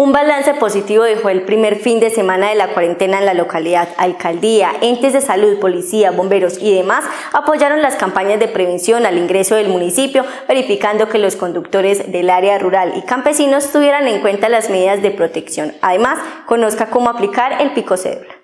Un balance positivo dejó el primer fin de semana de la cuarentena en la localidad. Alcaldía, entes de salud, policía, bomberos y demás apoyaron las campañas de prevención al ingreso del municipio, verificando que los conductores del área rural y campesinos tuvieran en cuenta las medidas de protección. Además, conozca cómo aplicar el pico cédula.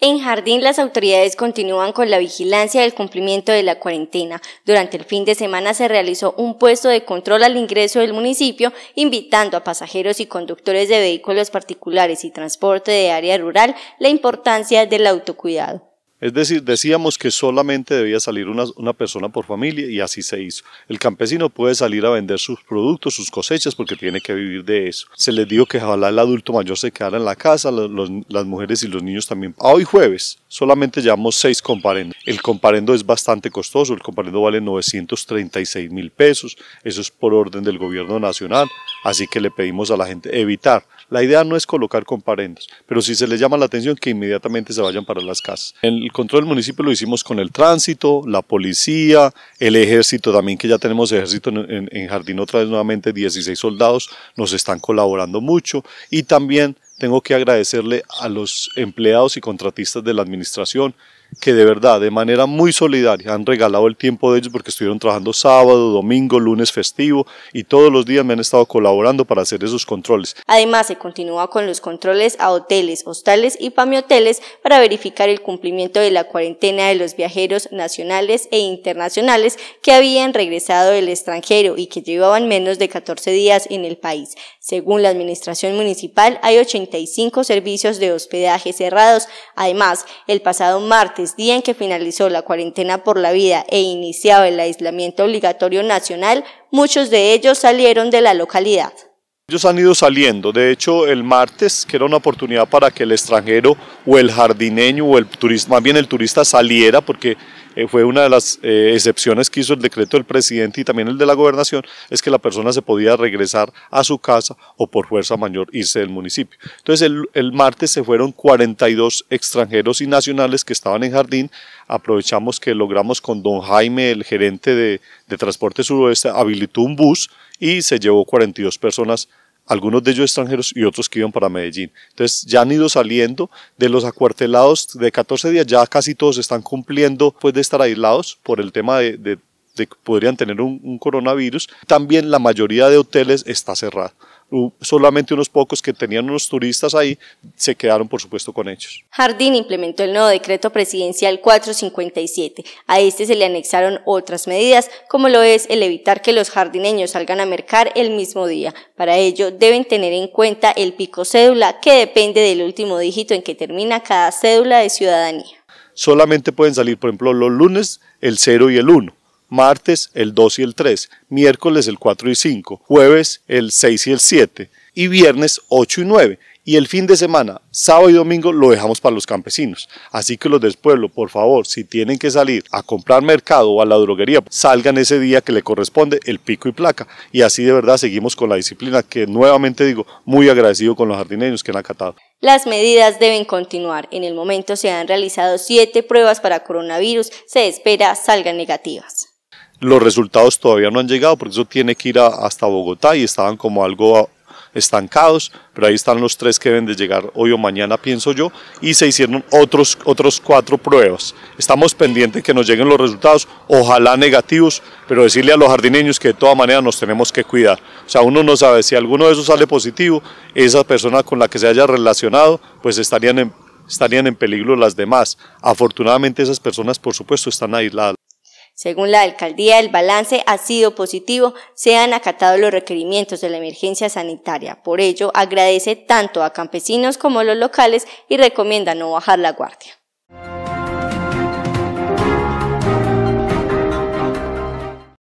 En Jardín, las autoridades continúan con la vigilancia del cumplimiento de la cuarentena. Durante el fin de semana se realizó un puesto de control al ingreso del municipio, invitando a pasajeros y conductores de vehículos particulares y transporte de área rural la importancia del autocuidado. Es decir, decíamos que solamente debía salir una, persona por familia y así se hizo. El campesino puede salir a vender sus productos, sus cosechas, porque tiene que vivir de eso. Se les dijo que ojalá el adulto mayor se quedara en la casa, las mujeres y los niños también. Ah, hoy jueves solamente llevamos seis comparendos. El comparendo es bastante costoso, el comparendo vale 936 mil pesos, eso es por orden del gobierno nacional. Así que le pedimos a la gente evitar. La idea no es colocar comparendos, pero si se les llama la atención que inmediatamente se vayan para las casas. El control del municipio lo hicimos con el tránsito, la policía, el ejército también, que ya tenemos ejército en, en Jardín otra vez nuevamente, 16 soldados nos están colaborando mucho y también tengo que agradecerle a los empleados y contratistas de la administración que de verdad, de manera muy solidaria, han regalado el tiempo de ellos porque estuvieron trabajando sábado, domingo, lunes festivo y todos los días me han estado colaborando para hacer esos controles. Además, se continúa con los controles a hoteles, hostales y pamioteles para verificar el cumplimiento de la cuarentena de los viajeros nacionales e internacionales que habían regresado del extranjero y que llevaban menos de 14 días en el país. Según la administración municipal, hay 85 servicios de hospedaje cerrados. Además, el pasado martes, día en que finalizó la cuarentena por la vida e iniciaba el aislamiento obligatorio nacional, muchos de ellos salieron de la localidad. Ellos han ido saliendo, de hecho el martes, que era una oportunidad para que el extranjero o el jardineño o el turista, más bien el turista saliera, porque eh, fue una de las eh, excepciones que hizo el decreto del presidente y también el de la gobernación, es que la persona se podía regresar a su casa o por fuerza mayor irse del municipio. Entonces el, martes se fueron 42 extranjeros y nacionales que estaban en jardín, aprovechamos que logramos con don Jaime, el gerente de, de Transporte Suroeste, habilitó un bus y se llevó 42 personas algunos de ellos extranjeros y otros que iban para Medellín. Entonces ya han ido saliendo de los acuartelados de 14 días, ya casi todos están cumpliendo pues de estar aislados por el tema de, de podrían tener un, coronavirus, también la mayoría de hoteles está cerrada solamente unos pocos que tenían unos turistas ahí se quedaron por supuesto con ellos. Jardín implementó el nuevo decreto presidencial 457. A este se le anexaron otras medidas, como lo es el evitar que los jardineños salgan a mercar el mismo día. Para ello deben tener en cuenta el pico cédula, que depende del último dígito en que termina cada cédula de ciudadanía. Solamente pueden salir, por ejemplo, los lunes el 0 y el 1 martes el 2 y el 3, miércoles el 4 y 5, jueves el 6 y el 7 y viernes 8 y 9. Y el fin de semana, sábado y domingo, lo dejamos para los campesinos. Así que los del pueblo, por favor, si tienen que salir a comprar mercado o a la droguería, salgan ese día que le corresponde el pico y placa. Y así de verdad seguimos con la disciplina que nuevamente digo, muy agradecido con los jardineños que han acatado. Las medidas deben continuar. En el momento se han realizado siete pruebas para coronavirus. Se espera salgan negativas. Los resultados todavía no han llegado porque eso tiene que ir hasta Bogotá y estaban como algo estancados, pero ahí están los tres que deben de llegar hoy o mañana, pienso yo, y se hicieron otros, otros cuatro pruebas. Estamos pendientes que nos lleguen los resultados, ojalá negativos, pero decirle a los jardineños que de todas maneras nos tenemos que cuidar. O sea, uno no sabe si alguno de esos sale positivo, esa persona con la que se haya relacionado, pues estarían estarían en peligro las demás. Afortunadamente esas personas, por supuesto, están aisladas. Según la alcaldía, el balance ha sido positivo, se han acatado los requerimientos de la emergencia sanitaria. Por ello, agradece tanto a campesinos como a los locales y recomienda no bajar la guardia.